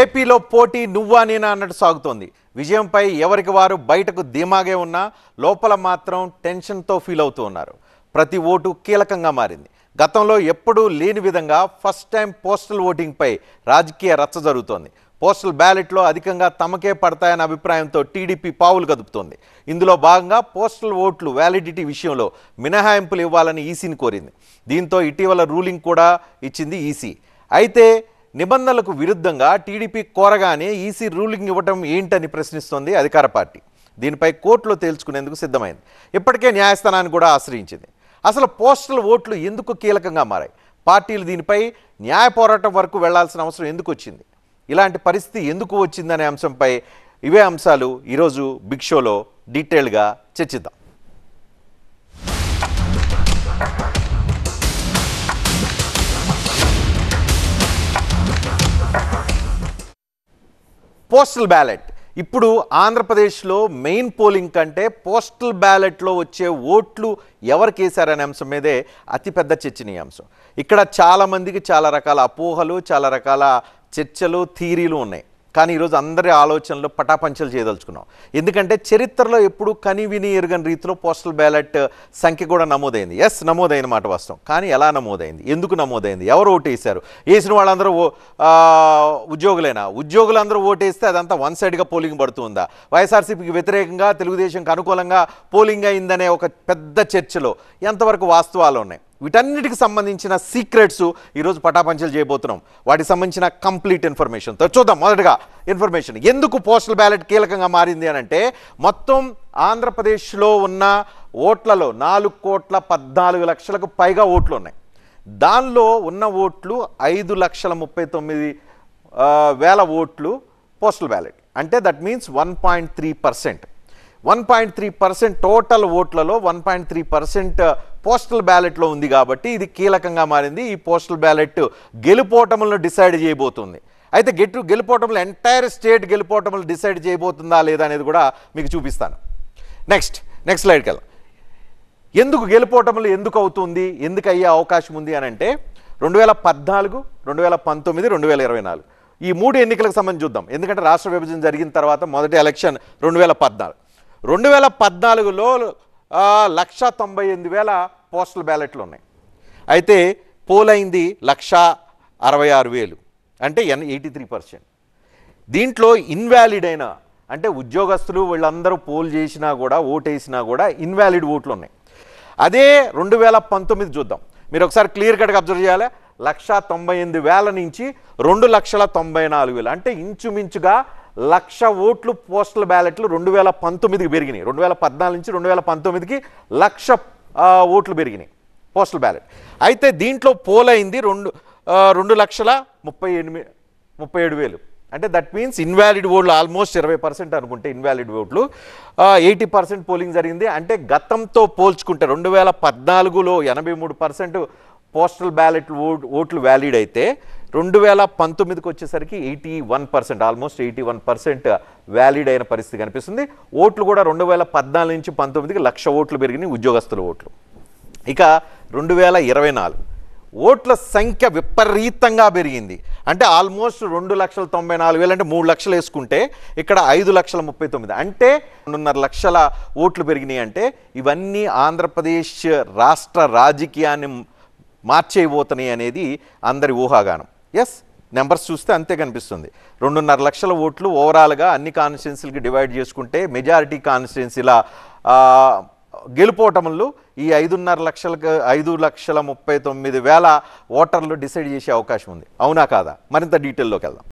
ఏపీలో పోటీ నువ్వా నేనా అన్నట్టు సాగుతోంది విజయంపై ఎవరికి వారు బయటకు ధీమాగే ఉన్నా లోపల మాత్రం టెన్షన్తో ఫీల్ అవుతూ ఉన్నారు ప్రతి ఓటు కీలకంగా మారింది గతంలో ఎప్పుడూ లేని విధంగా ఫస్ట్ టైం పోస్టల్ ఓటింగ్పై రాజకీయ రచ్చ జరుగుతోంది పోస్టల్ బ్యాలెట్లో అధికంగా తమకే పడతాయన్న అభిప్రాయంతో టీడీపీ పావులు కదుపుతోంది ఇందులో భాగంగా పోస్టల్ ఓట్లు వ్యాలిడిటీ విషయంలో మినహాయింపులు ఇవ్వాలని ఈసీని కోరింది దీంతో ఇటీవల రూలింగ్ కూడా ఇచ్చింది ఈసీ అయితే నిబంధనలకు విరుద్ధంగా టీడీపీ కోరగానే ఈసీ రూలింగ్ ఇవ్వటం ఏంటని ప్రశ్నిస్తోంది అధికార పార్టీ దీనిపై కోర్టులో తేల్చుకునేందుకు సిద్ధమైంది ఇప్పటికే న్యాయస్థానాన్ని కూడా ఆశ్రయించింది అసలు పోస్టల్ ఓట్లు ఎందుకు కీలకంగా మారాయి పార్టీలు దీనిపై న్యాయ పోరాటం వరకు వెళ్లాల్సిన అవసరం ఎందుకు వచ్చింది ఇలాంటి పరిస్థితి ఎందుకు వచ్చిందనే అంశంపై ఇవే అంశాలు ఈరోజు బిగ్ షోలో డీటెయిల్గా చర్చిద్దాం పోస్టల్ బ్యాలెట్ ఇప్పుడు ఆంధ్రప్రదేశ్లో మెయిన్ పోలింగ్ కంటే పోస్టల్ బ్యాలెట్లో వచ్చే ఓట్లు ఎవరికి వేశారనే అంశం మీదే అతిపెద్ద చర్చనీయాంశం ఇక్కడ చాలామందికి చాలా రకాల అపోహలు చాలా రకాల చర్చలు థీరీలు ఉన్నాయి కానీ ఈరోజు అందరి ఆలోచనలో పటాపంచలు చేయదలుచుకున్నాం ఎందుకంటే చరిత్రలో ఎప్పుడు విని ఎరుగని రీతిలో పోస్టల్ బ్యాలెట్ సంఖ్య కూడా నమోదైంది ఎస్ నమోదైన మాట వాస్తవం కానీ ఎలా నమోదైంది ఎందుకు నమోదైంది ఎవరు ఓటేశారు వేసిన వాళ్ళందరూ ఉద్యోగులైనా ఉద్యోగులందరూ ఓటేస్తే అదంతా వన్ సైడ్గా పోలింగ్ పడుతుందా వైఎస్ఆర్సీపీకి వ్యతిరేకంగా తెలుగుదేశంకి అనుకూలంగా పోలింగ్ అయిందనే ఒక పెద్ద చర్చలో ఎంతవరకు వాస్తవాలు ఉన్నాయి వీటన్నిటికి సంబంధించిన సీక్రెట్స్ ఈరోజు పటాపంచలు చేయబోతున్నాం వాటికి సంబంధించిన కంప్లీట్ ఇన్ఫర్మేషన్ చూద్దాం మొదటగా ఇన్ఫర్మేషన్ ఎందుకు పోస్టల్ బ్యాలెట్ కీలకంగా మారింది అని అంటే మొత్తం ఆంధ్రప్రదేశ్లో ఉన్న ఓట్లలో నాలుగు కోట్ల పద్నాలుగు లక్షలకు పైగా ఓట్లు ఉన్నాయి దానిలో ఉన్న ఓట్లు ఐదు లక్షల ముప్పై తొమ్మిది వేల ఓట్లు పోస్టల్ బ్యాలెట్ అంటే that means one point three percent one point three percent total ఓట్లలో one point three percent postal బ్యాలెట్లో ఉంది కాబట్టి ఇది కీలకంగా మారింది ఈ పోస్టల్ బ్యాలెట్ గెలుపోటములను డిసైడ్ చేయబోతుంది అయితే గెట్టు గెలుపోవటంలో ఎంటైర్ స్టేట్ గెలుపోవటములు డిసైడ్ చేయబోతుందా లేదా అనేది కూడా మీకు చూపిస్తాను నెక్స్ట్ నెక్స్ట్ స్లైడ్కి వెళ్ళాం ఎందుకు గెలుపోవటములు ఎందుకు అవుతుంది ఎందుకు అయ్యే అవకాశం ఉంది అని అంటే రెండు వేల పద్నాలుగు రెండు వేల పంతొమ్మిది రెండు వేల ఇరవై నాలుగు ఈ మూడు ఎన్నికలకు సంబంధించి చూద్దాం ఎందుకంటే రాష్ట్ర విభజన జరిగిన తర్వాత మొదటి ఎలక్షన్ రెండు వేల పద్నాలుగు రెండు వేల పద్నాలుగులో లక్ష తొంభై ఎనిమిది వేల పోస్టల్ బ్యాలెట్లు ఉన్నాయి అయితే పోలైంది లక్ష అరవై ఆరు వేలు అంటే ఎన్ ఎయిటీ త్రీ పర్సెంట్ దీంట్లో ఇన్వాలిడ్ అయిన అంటే ఉద్యోగస్తులు వీళ్ళందరూ పోల్ చేసినా కూడా ఓటేసినా కూడా ఇన్వాలిడ్ ఓట్లు ఉన్నాయి అదే రెండు వేల పంతొమ్మిది చూద్దాం మీరు ఒకసారి క్లియర్ కట్గా అబ్జర్వ్ చేయాలి లక్ష తొంభై ఎనిమిది వేల నుంచి రెండు లక్షల తొంభై నాలుగు వేలు అంటే ఇంచుమించుగా లక్ష ఓట్లు పోస్టల్ బ్యాలెట్లు రెండు వేల పంతొమ్మిదికి పెరిగినాయి రెండు వేల పద్నాలుగు నుంచి రెండు వేల పంతొమ్మిదికి లక్ష ఓట్లు పెరిగినాయి పోస్టల్ బ్యాలెట్ అయితే దీంట్లో పోల్ అయింది రెండు రెండు లక్షల ముప్పై ఎనిమిది ముప్పై ఏడు వేలు అంటే దట్ మీన్స్ ఇన్వాలిడ్ ఓట్లు ఆల్మోస్ట్ ఇరవై పర్సెంట్ అనుకుంటే ఇన్వాలిడ్ ఓట్లు ఎయిటీ పర్సెంట్ పోలింగ్ జరిగింది అంటే గతంతో పోల్చుకుంటే రెండు వేల పద్నాలుగులో ఎనభై మూడు పర్సెంట్ పోస్టల్ బ్యాలెట్ ఓట్లు వ్యాలిడ్ అయితే రెండు వేల పంతొమ్మిదికి వచ్చేసరికి eighty one percent almost eighty one percent valid అయిన పరిస్థితి కనిపిస్తుంది ఓట్లు కూడా రెండు వేల పద్నాలుగు నుంచి పంతొమ్మిదికి లక్ష ఓట్లు పెరిగినాయి ఉద్యోగస్తుల ఓట్లు ఇక రెండు వేల ఇరవై నాలుగు ఓట్ల సంఖ్య విపరీతంగా పెరిగింది అంటే ఆల్మోస్ట్ రెండు లక్షల తొంభై నాలుగు వేలు అంటే మూడు లక్షలు వేసుకుంటే ఇక్కడ ఐదు లక్షల ముప్పై తొమ్మిది అంటే రెండున్నర లక్షల ఓట్లు పెరిగినాయి అంటే ఇవన్నీ ఆంధ్రప్రదేశ్ రాష్ట్ర రాజకీయాన్ని మార్చేయబోతున్నాయి అనేది అందరి ఊహాగానం ఎస్ నెంబర్స్ చూస్తే అంతే కనిపిస్తుంది రెండున్నర లక్షల ఓట్లు ఓవరాల్గా అన్ని కాన్స్టిట్యున్సీలకి డివైడ్ చేసుకుంటే మెజారిటీ కాన్స్టిట్యున్సీల గెలుపోటములు ఈ ఐదున్నర లక్షలకు ఐదు లక్షల ముప్పై తొమ్మిది వేల ఓటర్లు డిసైడ్ చేసే అవకాశం ఉంది అవునా కాదా మరింత డీటెయిల్లోకి వెళ్దాం